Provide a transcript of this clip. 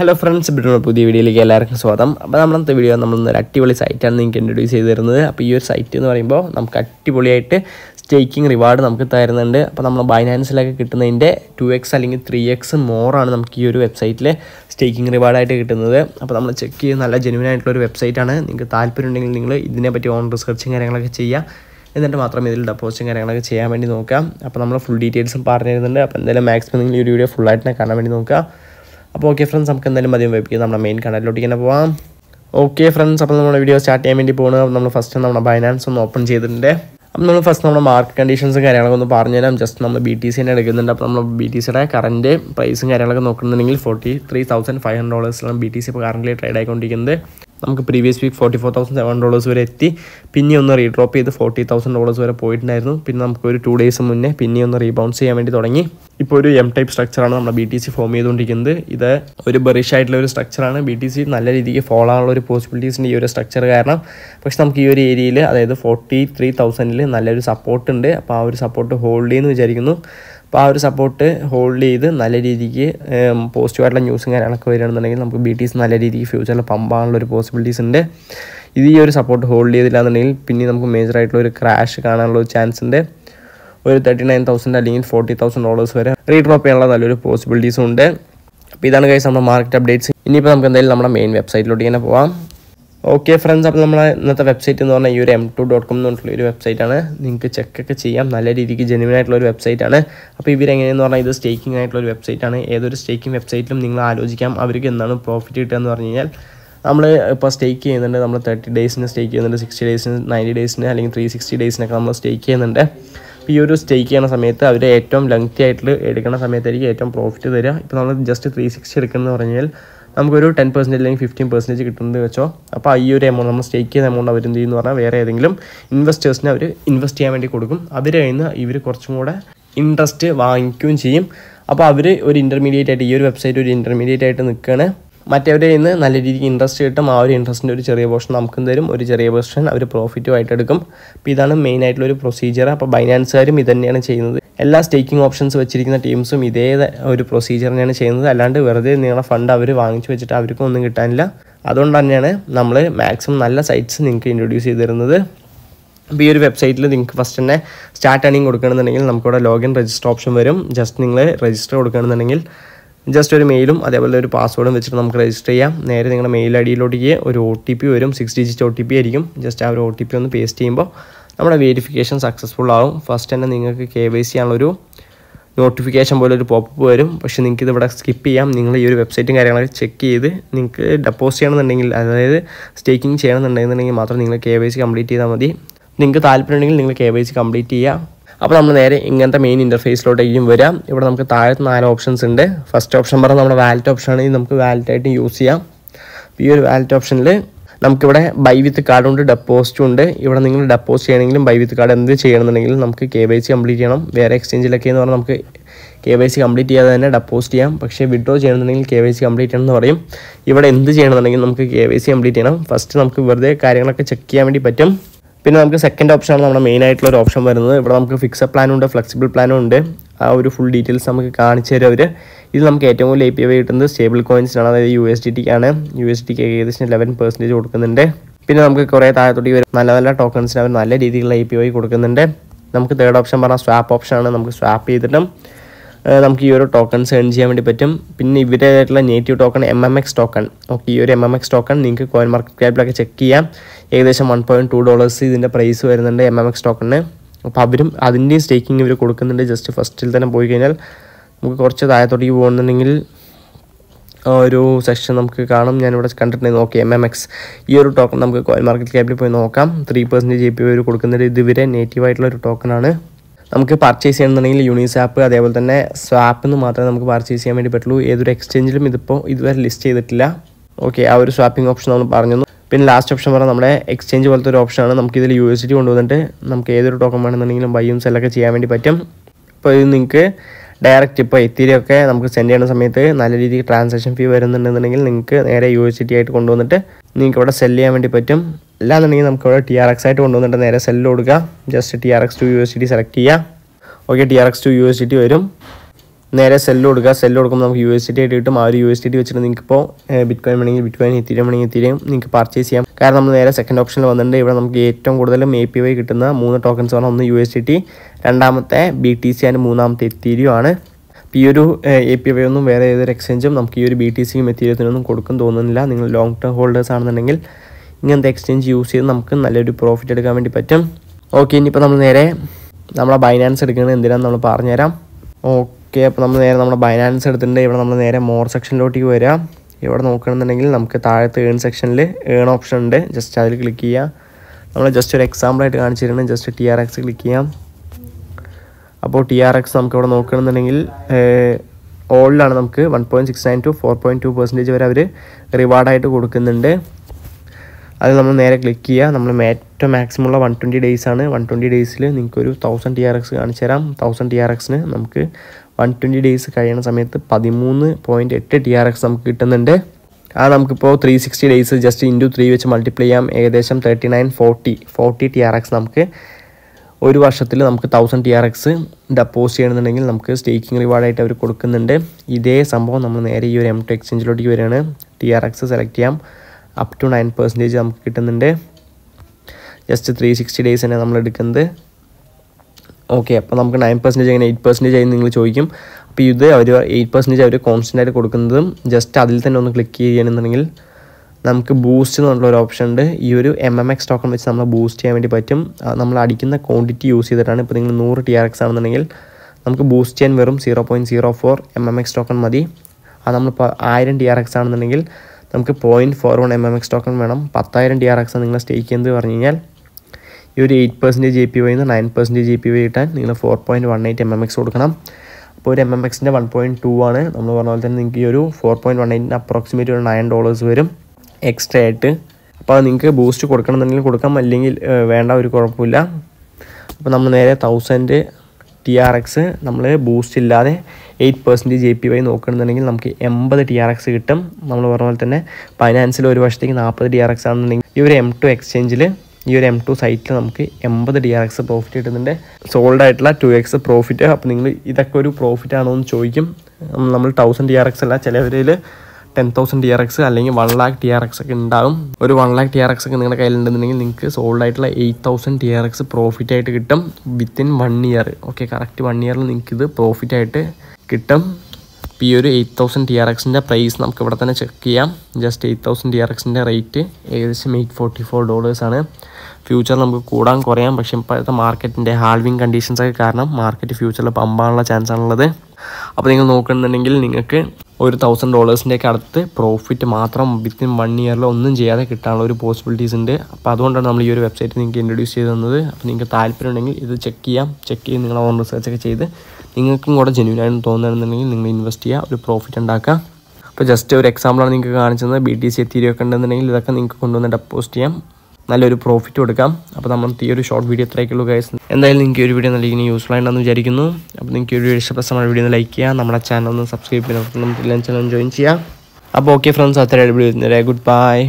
hello friends ഇപ്പോഴുള്ള പുതിയ വീഡിയോയിലേക്ക് എല്ലാവർക്കും സ്വാഗതം അപ്പോൾ നമ്മളത്തെ വീഡിയോ നമ്മൾ നമ്മളൊരു അടിപൊളി സൈറ്റാണ് നിങ്ങൾക്ക് ഇൻട്രൊഡ്യൂസ് ചെയ്ത് തരുന്നത് അപ്പോൾ ഈ ഒരു സൈറ്റ് എന്ന് പറയുമ്പോൾ നമുക്ക് അടിപൊളിയായിട്ട് സ്റ്റേക്കിംഗ് റിവാർഡ് നമുക്ക് തരുന്നുണ്ട് അപ്പോൾ നമ്മൾ ബൈനാൻസിലൊക്കെ കിട്ടുന്നതിൻ്റെ ടു എക്സ് അല്ലെങ്കിൽ ത്രീ എക്സ് മോറാണ് നമുക്ക് ഈ ഒരു വെബ്സൈറ്റിൽ സ്റ്റേക്കിംഗ് റിവാർഡായിട്ട് കിട്ടുന്നത് അപ്പോൾ നമ്മൾ ചെക്ക് ചെയ്ത് നല്ല ജെനുവൻ ആയിട്ടുള്ള ഒരു വെബ്സൈറ്റാണ് നിങ്ങൾക്ക് താല്പര്യം ഉണ്ടെങ്കിൽ നിങ്ങൾ ഇതിനെപ്പറ്റി ഓൺ റിസർച്ചും കാര്യങ്ങളൊക്കെ ചെയ്യാം എന്നിട്ട് മാത്രം ഇതിൽ ഡെപ്പോസിറ്റും കാര്യങ്ങളൊക്കെ ചെയ്യാൻ വേണ്ടി നോക്കാം അപ്പോൾ നമ്മൾ ഫുൾ ഡീറ്റെയിൽസും പറഞ്ഞു തരുന്നുണ്ട് അപ്പോൾ എന്തായാലും മാക്സിമം നിങ്ങൾ ഈ വീഡിയോ ഫുള്ളായിട്ട് കാണാൻ വേണ്ടി നോക്കുക അപ്പോൾ ഓക്കെ ഫ്രണ്ട്സ് നമുക്ക് എന്തായാലും മതിയും വെപ്പിക്കാം നമ്മുടെ മെയിൻ കണലിലോട്ട് ഇങ്ങനെ പോവാം ഓക്കെ ഫ്രണ്ട്സ് അപ്പോൾ നമ്മുടെ വീഡിയോ സ്റ്റാർട്ട് ചെയ്യാൻ വേണ്ടി പോകുന്നത് നമ്മൾ ഫസ്റ്റ് നമ്മുടെ ബൈനാൻസ് ഒന്ന് ഓപ്പൺ ചെയ്തിട്ടുണ്ട് അപ്പം നമ്മൾ ഫസ്റ്റ് നമ്മുടെ മാർക്കറ്റ് കണ്ടീഷൻസും കാര്യങ്ങളൊക്കെ ഒന്ന് പറഞ്ഞു തരാം ജസ്റ്റ് നമ്മൾ ബി ടി സിനെ എടുക്കുന്നുണ്ട് അപ്പോൾ നമ്മൾ ബി ടി സിയുടെ കറൻറ്റ് പ്രൈസും കാര്യങ്ങളൊക്കെ നോക്കുന്നുണ്ടെങ്കിൽ forty three thousand five hundred ഡോളേഴ്സിലാണ് ബി ടി സി ഇപ്പോൾ കറൻറ്റ്ലി ട്രേഡ് ആയിക്കൊണ്ടിരിക്കുന്നത് നമുക്ക് previous week forty four thousand seven dollars വരെ എത്തി പിന്നെ ഒന്ന് റീഡ്രോപ്പ് ചെയ്ത് ഫോർട്ടി തൗസൻഡ് ഡോളേഴ്സ് വരെ പോയിട്ടുണ്ടായിരുന്നു പിന്നെ നമുക്ക് ഒരു ടു ഡേയ്സ് മുന്നേ പിന്നെ ഒന്ന് റീബൗൺസ് ചെയ്യാൻ വേണ്ടി തുടങ്ങി ഇപ്പോൾ ഒരു എം ടൈപ്പ് സ്ട്രക്ചറാണ് നമ്മുടെ ബി ടി സി ഫോം ചെയ്തുകൊണ്ടിരിക്കുന്നത് ഇത് ഒരു ബറിഷ് ആയിട്ടുള്ള ഒരു സ്ട്രക്ചറാണ് ബി ടി സി നല്ല രീതിക്ക് ഫോളോ ആണുള്ള ഒരു പോസിബിലിറ്റീസിൻ്റെ ഈ ഒരു സ്ട്രക്ചർ കാരണം പക്ഷെ നമുക്ക് ഈ ഒരു ഏരിയയിൽ അതായത് ഫോർട്ടി ത്രീ തൗസൻഡിൽ നല്ലൊരു സപ്പോർട്ട് ഉണ്ട് അപ്പോൾ ആ ഒരു സപ്പോർട്ട് ഹോൾഡ് ചെയ്യുമെന്ന് വിചാരിക്കുന്നു അപ്പോൾ ആ ഒരു സപ്പോർട്ട് ഹോൾഡ് ചെയ്ത് നല്ല രീതിക്ക് പോസിറ്റീവായിട്ടുള്ള ന്യൂസും കാര്യങ്ങളൊക്കെ വരികയാണെന്നുണ്ടെങ്കിൽ നമുക്ക് ബി ടി എസ് നല്ല രീതിക്ക് ഫ്യൂച്ചറിൽ പമ്പാനുള്ള ഒരു പോസിബിലിറ്റീസ് ഉണ്ട് ഇത് ഈ ഒരു സപ്പോർട്ട് ഹോൾഡ് ചെയ്തില്ല എന്നുണ്ടെങ്കിൽ പിന്നെ നമുക്ക് മേജറായിട്ടുള്ള ഒരു ക്രാഷ് കാണാനുള്ള ചാൻസ് ഉണ്ട് ഒരു തേർട്ടി നയൻ തൗസൻഡ് അല്ലെങ്കിൽ ഫോർട്ടി തൗസൻഡ് ഡോളേഴ്സ് വരെ റീട്രോപ്പ് ചെയ്യാനുള്ള നല്ലൊരു പോസിബിലിറ്റീസും ഉണ്ട് അപ്പോൾ ഇതാണ് കഴിച്ച് നമ്മുടെ മാർക്കറ്റ് അപ്ഡേറ്റ്സ് ഇനിയിപ്പോൾ നമുക്ക് എന്തായാലും നമ്മുടെ മെയിൻ വെബ്സൈറ്റിലോട്ട് ഇങ്ങനെ പോവാം ഓക്കെ ഫ്രണ്ട്സ് അപ്പോൾ നമ്മളെ ഇന്നത്തെ വെബ്സൈറ്റ് എന്ന് പറഞ്ഞാൽ ഈ ഒരു എം ടു ഡോട്ട് കോം എന്നുള്ള ഒരു വെബ്സൈറ്റാണ് നിങ്ങൾക്ക് ചെക്കൊക്കെ ചെയ്യാം നല്ല രീതിക്ക് ജെനുവൻ ആയിട്ടുള്ള ഒരു വെബ്സൈറ്റാണ് അപ്പോൾ ഇവരെങ്ങനെയെന്ന് പറഞ്ഞാൽ ഇത് സ്റ്റേക്കിംഗ് ആയിട്ടുള്ള ഒരു വെബ്സൈറ്റാണ് ഏതൊരു സ്റ്റേക്കിംഗ് വെബ്സൈറ്റിലും നിങ്ങൾ ആലോചിക്കാം അവർക്ക് എന്താണ് പ്രോഫിറ്റ് കിട്ടുക എന്ന് പറഞ്ഞു കഴിഞ്ഞാൽ നമ്മൾ ഇപ്പോൾ സ്റ്റേക്ക് ചെയ്യുന്നുണ്ട് നമ്മൾ തേർട്ടി ഡേയ്സിന് സ്റ്റേക്ക് ചെയ്യുന്നുണ്ട് സിക്സ്റ്റി ഡേയ്സിന് നയൻറ്റി ഡേയ്സിന് അല്ലെങ്കിൽ ത്രീ സിക്സ്റ്റി ഡേയ്സിനൊക്കെ നമ്മൾ സ്റ്റേക്ക് ചെയ്യുന്നുണ്ട് ഈ ഒരു സ്റ്റേക്ക് ചെയ്യുന്ന സമയത്ത് അവർ ഏറ്റവും ലെങ്തി ആയിട്ട് എടുക്കുന്ന സമയത്തായിരിക്കും ഏറ്റവും പ്രോഫിറ്റ് തരിക ഇപ്പോൾ നമ്മൾ ജസ്റ്റ് ത്രീ സിക്സ്റ്റി എടുക്കുന്നതെന്ന് പറഞ്ഞാൽ നമുക്കൊരു ടെൻ പെർസെൻറ്റേജ് അല്ലെങ്കിൽ ഫിഫ്റ്റീൻ പെർസെൻറ്റേജ് കിട്ടുന്നത് വെച്ചോ അപ്പോൾ ഈ ഒരു എമൗണ്ട് നമ്മൾ സ്റ്റേക്ക് ചെയ്ത എമൗണ്ട് അവർ എന്ത് ചെയ്യുന്നു പറഞ്ഞാൽ വേറെ ഏതെങ്കിലും ഇൻവെസ്റ്റേഴ്സിന് അവർ ഇൻവെസ്റ്റ് ചെയ്യാൻ വേണ്ടി കൊടുക്കും അതിൽ കഴിഞ്ഞ് ഇവർ കുറച്ചും കൂടെ ഇൻട്രസ്റ്റ് വാങ്ങിക്കുകയും ചെയ്യും അപ്പോൾ അവർ ഒരു ഇൻ്റർമീഡിയറ്റ് ആയിട്ട് ഈ ഒരു വെബ്സൈറ്റ് ഒരു ഇൻ്റർമീഡിയറ്റ് ആയിട്ട് നിൽക്കുകയാണ് മറ്റവരെ നിന്ന് നല്ല രീതിക്ക് ഇൻട്രസ്റ്റ് കിട്ടും ആ ഒരു ഇൻട്രസ്റ്റിൻ്റെ ഒരു ചെറിയ പോർഷൻ നമുക്കും തരും ഒരു ചെറിയ പോർഷൻ അവർ പ്രോഫിറ്റുമായിട്ട് എടുക്കും അപ്പോൾ ഇതാണ് മെയിൻ ആയിട്ടുള്ള ഒരു പ്രൊസീജിയർ അപ്പോൾ ബൈനാൻസുകാരും ഇതുതന്നെയാണ് ചെയ്യുന്നത് എല്ലാ സ്റ്റേക്കിംഗ് ഓപ്ഷൻസ് വെച്ചിരിക്കുന്ന ടീംസും ഇതേ ഒരു പ്രൊസീജിയർ തന്നെയാണ് ചെയ്യുന്നത് അല്ലാണ്ട് വെറുതെ നിങ്ങളുടെ ഫണ്ട് അവർ വാങ്ങിച്ചു വെച്ചിട്ട് അവർക്കും ഒന്നും കിട്ടാനില്ല അതുകൊണ്ട് തന്നെയാണ് നമ്മൾ മാക്സിമം നല്ല സൈറ്റ്സ് നിങ്ങൾക്ക് ഇൻട്രൊഡ്യൂസ് ചെയ്ത് തരുന്നത് അപ്പോൾ ഈ ഒരു വെബ്സൈറ്റിൽ നിങ്ങൾക്ക് ഫസ്റ്റ് തന്നെ സ്റ്റാർട്ട് ഏണിംഗ് കൊടുക്കണമെന്നുണ്ടെങ്കിൽ നമുക്കിവിടെ ലോഗിൻ രജിസ്റ്റർ ഓപ്ഷൻ വരും ജസ്റ്റ് നിങ്ങൾ രജിസ്റ്റർ കൊടുക്കണമെന്നുണ്ടെങ്കിൽ ജസ്റ്റ് ഒരു മെയിലും അതേപോലെ ഒരു പാസ്വേഡും വെച്ചിട്ട് നമുക്ക് രജിസ്റ്റർ ചെയ്യാം നേരെ നിങ്ങളുടെ മെയിൽ ഐ ഡിയിലോട്ടേക്ക് ഒരു ഒ ടി പി വരും six digit O T P ആയിരിക്കും ജസ്റ്റ് ആ ഒരു ഒ ടി പി ഒന്ന് പേസ്റ്റ് ചെയ്യുമ്പോൾ നമ്മുടെ വെരിഫിക്കേഷൻ സക്സസ്ഫുൾ ആവും ഫസ്റ്റ് തന്നെ നിങ്ങൾക്ക് കെ വൈ സി ആണുള്ളൊരു നോട്ടിഫിക്കേഷൻ പോലെ ഒരു പോപ്പ് വരും പക്ഷേ നിങ്ങൾക്ക് ഇതിവിടെ സ്കിപ്പ് ചെയ്യാം നിങ്ങൾ ഈ ഒരു വെബ്സൈറ്റും കാര്യങ്ങളൊക്കെ ചെക്ക് ചെയ്ത് നിങ്ങൾക്ക് ഡെപ്പോസിറ്റ് ചെയ്യണമെന്നുണ്ടെങ്കിൽ അതായത് സ്റ്റേക്കിംഗ് ചെയ്യണമെന്നുണ്ടെന്നുണ്ടെങ്കിൽ മാത്രം നിങ്ങൾ കെ വൈ സി കംപ്ലീറ്റ് ചെയ്താൽ മതി നിങ്ങൾക്ക് താല്പര്യമുണ്ടെങ്കിൽ നിങ്ങൾ കെ വൈ സി കംപ്ലീറ്റ് ചെയ്യുക അപ്പോൾ നമ്മൾ നേരെ ഇങ്ങനത്തെ മെയിൻ ഇൻ്റർഫേസിലോട്ടേക്കും വരാം ഇവിടെ നമുക്ക് താഴത്ത് നാല് ഓപ്ഷൻസ് ഉണ്ട് ഫസ്റ്റ് ഓപ്ഷൻ പറഞ്ഞാൽ നമ്മുടെ വാലറ്റ് ഓപ്ഷൻ ആണെങ്കിൽ നമുക്ക് വാലറ്റായിട്ട് യൂസ് ചെയ്യാം ഈ ഒരു വാലറ്റ് ഓപ്ഷനിൽ നമുക്കിവിടെ ബൈ വിത്ത് കാർഡ് ഉണ്ട് ഡെപ്പോസിറ്റും ഉണ്ട് ഇവിടെ നിങ്ങൾ ഡെപ്പോസിറ്റ് ചെയ്യണമെങ്കിലും ബൈ വിത്ത് കാർഡ് എന്ത് ചെയ്യണമെന്നുണ്ടെങ്കിലും നമുക്ക് കെ വൈ സി കംപ്ലീറ്റ് ചെയ്യണം വേറെ എക്സ്ചേഞ്ചിലൊക്കെ എന്ന് പറഞ്ഞാൽ നമുക്ക് കെ വൈ സി കംപ്ലീറ്റ് ചെയ്യാതെ തന്നെ ഡെപ്പോസിറ്റ് ചെയ്യാം പക്ഷേ വിഡ്രോ ചെയ്യണമെന്നുണ്ടെങ്കിൽ കെ വൈ സി കംപ്ലീറ്റ് എന്ന് പറയും ഇവിടെ എന്ത് ചെയ്യണമെന്നുണ്ടെങ്കിൽ നമുക്ക് കെ വൈ സി കംപ്ലീറ്റ് ചെയ്യണം ഫസ്റ്റ് നമുക്ക് വെറുതെ കാര്യങ്ങളൊക്കെ ചെക്ക് ചെയ്യാൻ വേണ്ടി പറ്റും പിന്നെ നമുക്ക് സെക്കൻഡ് ഓപ്ഷനാണ് നമ്മുടെ മെയിൻ ആയിട്ടുള്ള ഒരു ഓപ്ഷൻ വരുന്നത് ഇവിടെ നമുക്ക് ഫിക്സഡ് പ്ലാനും ഉണ്ട് ഫ്ലെക്സിബിൾ പ്ലാനും ഉണ്ട് ആ ഒരു ഫുൾ ഡീറ്റെയിൽസ് നമുക്ക് കാണിച്ചു തരും അവർ ഇത് നമുക്ക് ഏറ്റവും കൂടുതൽ എ പി ഐ കിട്ടുന്നത് സ്റ്റേബിൾ കോയിൻസിനാണ് അതായത് യു എസ് ഡി ആണ് യു എസ് ഡിക്ക് ഏകദേശം ലെവൻ പെർസെൻറ്റേജ് കൊടുക്കുന്നുണ്ട് പിന്നെ നമുക്ക് കുറേ താഴത്തോട്ട് വരും നല്ല നല്ല ടോക്കൺസിന് അവർ നല്ല രീതിയിലുള്ള എ പി ഐ കൊടുക്കുന്നുണ്ട് നമുക്ക് തേർഡ് ഓപ്ഷൻ പറഞ്ഞാൽ സ്വാപ്പ് ഓപ്ഷനാണ് നമുക്ക് സ്വാപ്പ് ചെയ്തിട്ടും നമുക്ക് ഈ ഒരു ടോക്കൺസ് ഏൺ ചെയ്യാൻ വേണ്ടി പറ്റും പിന്നെ ഇവരായിട്ടുള്ള native token M M X token okay ഈ ഒരു എം എം എക്സ് ടോക്കൺ നിങ്ങൾക്ക് കോയിൻ മാർക്കറ്റ് ക്യാപ്പിലൊക്കെ ചെക്ക് ചെയ്യാം ഏകദേശം വൺ പോയിൻറ്റ് ടു ഡോളേഴ്സ് ഇതിൻ്റെ പ്രൈസ് വരുന്നുണ്ട് എം എം എക്സ് ടോക്കണിന് അപ്പോൾ അവരും അതിൻ്റെയും സ്റ്റേക്കിംഗ് ഇവർ കൊടുക്കുന്നുണ്ട് ജസ്റ്റ് ഫസ്റ്റിൽ തന്നെ പോയി കഴിഞ്ഞാൽ നമുക്ക് കുറച്ച് താഴത്തോട്ടേക്ക് പോകുന്നുണ്ടെങ്കിൽ ഒരു സെക്ഷൻ നമുക്ക് കാണാം ഞാനിവിടെ കണ്ടിട്ടുണ്ടെങ്കിൽ നോക്കി എം എം എക്സ് ഈ ഒരു ടോക്കൺ നമുക്ക് കോയിൻ മാർക്കറ്റ് ക്യാപിൽ പോയി നോക്കാം ത്രീ പെർസെൻറ്റേജ് ജി പി ഒരു കൊടുക്കുന്നത് ഇതുവരെ നേറ്റീവ് ആയിട്ടുള്ള ഒരു ടോക്കൺ ആണ് നമുക്ക് പർച്ചേസ് ചെയ്യണമെന്നുണ്ടെങ്കിൽ യൂണീസ് ആപ്പ് അതേപോലെ തന്നെ സ്വാപ്പിൽ നിന്ന് മാത്രമേ നമുക്ക് പർച്ചേസ് ചെയ്യാൻ വേണ്ടി പറ്റുള്ളൂ ഏതൊരു എക്സ്ചേഞ്ചിലും ഇതിപ്പോൾ ഇതുവരെ ലിസ്റ്റ് ചെയ്തിട്ടില്ല ഓക്കെ ആ ഒരു സ്വാപ്പിംഗ് ഓപ്ഷൻ നമ്മൾ പറഞ്ഞു പിന്നെ ലാസ്റ്റ് ഓപ്ഷൻ പറഞ്ഞാൽ നമ്മുടെ എക്സ്ചേഞ്ച് പോലത്തെ ഒരു ഓപ്ഷനാണ് ഇതിൽ യു എസ് ഡി കൊണ്ടുവന്നിട്ട് നമുക്ക് ഏതൊരു ടോക്കൺ വേണമെന്നുണ്ടെങ്കിലും ബൈയും സെല്ലൊക്കെ ചെയ്യാൻ വേണ്ടി പറ്റും അപ്പോൾ ഇത് നിങ്ങൾക്ക് ഡയറക്റ്റ് ഇപ്പോൾ എത്തിരിയൊക്കെ നമുക്ക് സെൻഡ് ചെയ്യുന്ന സമയത്ത് നല്ല രീതിക്ക് ട്രാൻസാക്ഷൻ ഫീ വരുന്നുണ്ടെന്നുണ്ടെങ്കിൽ നിങ്ങൾക്ക് നേരെ യു എസ് ആയിട്ട് കൊണ്ടുവന്നിട്ട് നിങ്ങൾക്ക് ഇവിടെ സെല്ല് ചെയ്യാൻ വേണ്ടി പറ്റും അല്ലാന്നുണ്ടെങ്കിൽ നമുക്ക് ഇവിടെ ടി ആർ എക്സ് ആയിട്ട് കൊണ്ടുവന്നിട്ട് നേരെ സെല്ല് കൊടുക്കുക just T R X to U S select ചെയ്യുക okay T R X to U S വരും നേരെ സെല്ല് കൊടുക്കുക സെല്ല് കൊടുക്കുമ്പോൾ നമുക്ക് യു എസ് ഡി ആയിട്ട് കിട്ടും ആ ഒരു യു എസ് ഡി വെച്ചിട്ട് നിങ്ങൾക്ക് ഇപ്പോൾ ബിറ്റ് കോയിൻ വേണമെങ്കിൽ ബിറ്റ് കോയിൻ എത്തിരും വേണമെങ്കിൽ എത്തിരും നിങ്ങൾക്ക് പർച്ചേസ് ചെയ്യാം കാരണം നമ്മൾ നേരെ സെക്കൻഡ് ഓപ്ഷനിൽ വന്നിട്ടുണ്ട് ഇവിടെ നമുക്ക് ഏറ്റവും കൂടുതൽ എ പി വൈ കിട്ടുന്ന മൂന്ന് ടോക്കൺസ് ആണ് ഒന്ന് യു എസ് ഡി രണ്ടാമത്തെ ബി ടി സി ആൻഡ് മൂന്നാമത്തെ എത്തിരും ആണ് ഈ ഒരു എ പി വൈ ഒന്നും വേറെ ഏതൊരു എക്സ്ചേഞ്ചും നമുക്ക് ഈ ഒരു ബി ടി സിയും എത്തിരത്തിനൊന്നും കൊടുക്കും തോന്നുന്നില്ല നിങ്ങൾ ലോങ് ടേം ഹോൾഡേഴ്സ് ആണെന്നുണ്ടെങ്കിൽ ഇങ്ങനത്തെ എക്സ്ചേഞ്ച് യൂസ് ചെയ്ത് നമുക്ക് നല്ലൊരു പ്രോഫിറ്റ് എടുക്കാൻ വേണ്ടി പറ്റും ഓക്കെ ഇനിയിപ്പോൾ നമ്മൾ നേരെ നമ്മളെ ബൈനാൻസ് എടുക്കുന്നത് എന്തിനാണെന്ന് നമ്മൾ പറഞ്ഞുതരാം ഓക്കെ ഓക്കെ അപ്പോൾ നമ്മൾ നേരെ നമ്മുടെ ബൈനാൻസ് എടുത്തിട്ടുണ്ട് ഇവിടെ നമ്മൾ നേരെ മോർ സെക്ഷനിലോട്ടേക്ക് വരിക ഇവിടെ നോക്കണമെന്നുണ്ടെങ്കിൽ നമുക്ക് താഴത്തെ ഏൺ സെക്ഷനിൽ ഏൺ ഓപ്ഷൻ ഉണ്ട് ജസ്റ്റ് അതിൽ ക്ലിക്ക് ചെയ്യുക നമ്മൾ ജസ്റ്റ് ഒരു എക്സാമ്പിളായിട്ട് കാണിച്ചിരുന്നു just T R X click ചെയ്യാം അപ്പോൾ ടി ആർ എക്സ് നമുക്ക് ഇവിടെ നോക്കണമെന്നുണ്ടെങ്കിൽ ഓൾഡാണ് നമുക്ക് one point six nine two four point two percentage വരെ അവർ റിവാർഡായിട്ട് കൊടുക്കുന്നുണ്ട് അത് നമ്മൾ നേരെ ക്ലിക്ക് ചെയ്യുക നമ്മൾ ഏറ്റവും മാക്സിമം ഉള്ള വൺ ട്വൻറ്റി ഡേയ്സ് ആണ് വൺ ട്വൻറ്റി ഡേയ്സിൽ നിങ്ങൾക്ക് ഒരു തൗസൻഡ് ടി ആർ എക്സ് കാണിച്ചു തരാം തൗസൻഡ് ടി ആർ എക്സിന് നമുക്ക് വൺ ട്വൻറ്റി ഡേയ്സ് കഴിയുന്ന സമയത്ത് പതിമൂന്ന് പോയിൻറ്റ് എട്ട് ടി ആർ എക്സ് നമുക്ക് കിട്ടുന്നുണ്ട് ആ നമുക്കിപ്പോൾ three sixty days just into three വെച്ച് മൾട്ടിപ്ലൈ ചെയ്യാം ഏകദേശം thirty nine forty forty T R X നമുക്ക് ഒരു വർഷത്തിൽ നമുക്ക് thousand T R X deposit ചെയ്യണമെന്നുണ്ടെങ്കിൽ നമുക്ക് സ്റ്റേക്കിംഗ് റിവാർഡായിട്ട് അവർ കൊടുക്കുന്നുണ്ട് ഇതേ സംഭവം നമ്മൾ നേരെ ഈ ഒരു എം ടു എക്സ്ചേഞ്ചിലോട്ടേക്ക് വരികയാണ് ടി ആർ എക്സ് സെലക്ട് ചെയ്യാം അപ് ടു നയൻ പെർസെൻറ്റേജ് നമുക്ക് കിട്ടുന്നുണ്ട് ജസ്റ്റ് ത്രീ സിക്സ്റ്റി ഡേയ്സ് തന്നെ നമ്മൾ എടുക്കുന്നത് ഓക്കെ അപ്പോൾ നമുക്ക് നയൻ പെർസെൻറ്റേജ് അങ്ങനെ എയ്റ്റ് പെർസെൻറ്റേജ് ആയി നിങ്ങൾ ചോദിക്കും അപ്പോൾ ഇത് അവർ എയ്റ്റ് പെർസെൻറ്റേജ് അവർ കോൺസ്റ്റൻ്റ് ആയിട്ട് കൊടുക്കുന്നതും ജസ്റ്റ് അതിൽ തന്നെ ഒന്ന് ക്ലിക്ക് ചെയ്യുകയാണെന്നുണ്ടെങ്കിൽ നമുക്ക് ബൂസ്റ്റ് എന്നുള്ള ഒരു ഓപ്ഷൻ ഉണ്ട് ഈ ഒരു എം എം എക്സ് ടോക്കൺ വെച്ച് നമ്മൾ ബൂസ്റ്റ് ചെയ്യാൻ വേണ്ടി പറ്റും നമ്മൾ അടിക്കുന്ന ക്വാണ്ടിറ്റി യൂസ് ചെയ്തിട്ടാണ് ഇപ്പോൾ നിങ്ങൾ നൂറ് ടി ആർ എക്സ് ആണെന്നുണ്ടെങ്കിൽ നമുക്ക് ബൂസ്റ്റ് ചെയ്യാൻ വെറും zero point zero four M M X token മതി അത് നമ്മളിപ്പോൾ ആയിരം ടി ആർ എക്സ് ആണെന്നുണ്ടെങ്കിൽ നമുക്ക് point four one M M X token വേണം പത്തായിരം ഡി ആർ എക്സ് നിങ്ങൾ നിങ്ങളെ സ്റ്റേക്ക് എന്ന് പറഞ്ഞു കഴിഞ്ഞാൽ ഈ ഒരു eight percentage G P Y നിന്ന് nine percentage G P Y കിട്ടാൻ നിങ്ങൾ four point one eight M M X കൊടുക്കണം അപ്പോൾ ഒരു എം എം എക്സിൻ്റെ വൺ പോയിൻറ്റ് ടു ആണ് നമ്മൾ പറഞ്ഞ പോലെ തന്നെ നിങ്ങൾക്ക് ഈ ഒരു ഫോർ പോയിൻറ്റ് വൺ എയ്റ്റിൻ്റെ അപ്രോക്സിമേറ്റ് ഒരു നയൻ ഡോളേഴ്സ് വരും എക്സ്ട്രാ ആയിട്ട് അപ്പോൾ അത് നിങ്ങൾക്ക് ബൂസ്റ്റ് കൊടുക്കണമെന്നുണ്ടെങ്കിൽ കൊടുക്കാം അല്ലെങ്കിൽ വേണ്ട ഒരു കുഴപ്പമില്ല അപ്പോൾ നമ്മൾ നേരെ തൗസൻഡ് ടി ആർ എക്സ് നമ്മൾ ബൂസ്റ്റ് ഇല്ലാതെ eight percentage A P Y നോക്കുകയാണെന്നുണ്ടെങ്കിൽ നമുക്ക് എൺപത് ടി ആർ എക്സ് കിട്ടും നമ്മൾ പറഞ്ഞ പോലെ തന്നെ ഫൈനാൻസിൽ ഒരു വർഷത്തേക്ക് നാൽപ്പത് ടി ആർ എക്സ് ആണെന്നുണ്ടെങ്കിൽ ഈ ഒരു എം ടു എക്സ്ചേഞ്ചിൽ ഈ ഒരു എം ടു സൈറ്റിൽ നമുക്ക് എൺപത് ഡി ആർ എക്സ് പ്രോഫിറ്റ് കിട്ടുന്നുണ്ട് സോൾഡ് ആയിട്ടുള്ള ടു എക്സ് പ്രോഫിറ്റ് അപ്പോൾ നിങ്ങൾ ഇതൊക്കെ ഒരു പ്രോഫിറ്റ് ആണോ എന്ന് ചോദിക്കും നമ്മൾ തൗസൻഡ് ഡി ആർ എക്സ് അല്ല ചിലവരിൽ ten thousand T R X അല്ലെങ്കിൽ one lakh T R X ഒക്കെ ഉണ്ടാവും ഒരു one lakh T R X ഒക്കെ നിങ്ങളുടെ കയ്യിലുണ്ടെന്നുണ്ടെങ്കിൽ നിങ്ങൾക്ക് സോൾഡ് ആയിട്ടുള്ള eight thousand T R X profit ആയിട്ട് കിട്ടും within one year okay correct one ഇയറിൽ നിങ്ങൾക്ക് ഇത് പ്രോഫിറ്റ് ആയിട്ട് കിട്ടും ഇപ്പം ഈ ഒരു എയ്റ്റ് തൗസൻഡ് ടി ആർ എക്സിൻ്റെ പ്രൈസ് നമുക്ക് ഇവിടെ തന്നെ ചെക്ക് ചെയ്യാം just eight thousand T R എക്സിൻ്റെ റേറ്റ് ഏകദേശം എയ്റ്റ് ഫോർട്ടി ഫോർ ഡോളേഴ്സാണ് ഫ്യൂച്ചർ നമുക്ക് കൂടാൻ കുറയാം പക്ഷേ ഇപ്പോഴത്തെ മാർക്കറ്റിൻ്റെ ഹാൾവിങ് കണ്ടീഷൻസൊക്കെ കാരണം മാർക്കറ്റ് ഫ്യൂച്ചറിൽ പമ്പാനുള്ള ചാൻസ് ആണുള്ളത് അപ്പോൾ നിങ്ങൾ നോക്കുന്നുണ്ടെങ്കിൽ നിങ്ങൾക്ക് ഒരു തൗസൻഡ് ഡോളേഴ്സിൻ്റെയൊക്കെ അടുത്ത് പ്രോഫിറ്റ് മാത്രം വിത്തിൻ വൺ ഇയറിൽ ഒന്നും ചെയ്യാതെ കിട്ടാനുള്ള ഒരു പോസിബിലിറ്റീസ് ഉണ്ട് അപ്പോൾ അതുകൊണ്ടാണ് നമ്മൾ ഈ ഒരു വെബ്സൈറ്റ് നിങ്ങൾക്ക് ഇൻട്രൊഡ്യൂസ് ചെയ്ത് തന്നത് അപ്പോൾ നിങ്ങൾക്ക് താല്പര്യം ഉണ്ടെങ്കിൽ ഇത് ചെക്ക് ചെയ്യാം ചെക്ക് ചെയ്ത് നിങ്ങൾ ഓൺ റിസർച്ചൊക്കെ ചെയ്ത് നിങ്ങൾക്കും കൂടെ ആയിട്ട് തോന്നുന്നുണ്ടെങ്കിൽ നിങ്ങൾ ഇൻവെസ്റ്റ് ചെയ്യുക ഒരു പ്രോഫിറ്റ് ഉണ്ടാക്കുക അപ്പോൾ ജസ്റ്റ് ഒരു എക്സാമ്പിളാണ് നിങ്ങൾക്ക് കാണിച്ചത് ബി ടി സി എത്തിരിയൊക്കെ ഉണ്ടെന്നുണ്ടെങ്കിൽ ഇതൊക്കെ നിങ്ങൾക്ക് കൊണ്ടുവന്ന് ഡെപ്പോസിറ്റ് ചെയ്യാം നല്ലൊരു പ്രോഫിറ്റ് കൊടുക്കാം അപ്പോൾ നമ്മൾ ഈ ഒരു ഷോർട്ട് വീഡിയോ ഇത്രയൊക്കെയുള്ളൂ ഗൈസ് എന്തായാലും നിങ്ങൾക്ക് ഒരു വീഡിയോ നല്ല ഇനി യൂസ്ഫുൾ ആയിട്ടാണെന്ന് വിചാരിക്കുന്നു അപ്പോൾ നിങ്ങൾക്ക് ഒരു വീഡിയോ ഇഷ്ടപ്പെട്ട നമ്മുടെ വീഡിയോ ലൈക്ക് ചെയ്യുക നമ്മുടെ ചാനൽ ഒന്ന് സബ്സ്ക്രൈബ് ചെയ്യുക നമുക്ക് എല്ലാ ചാനലും ജോയിൻ ചെയ്യാം അപ്പോൾ ഓക്കെ ഫ്രണ്ട്സ് അത്ര ഗുഡ് ബൈ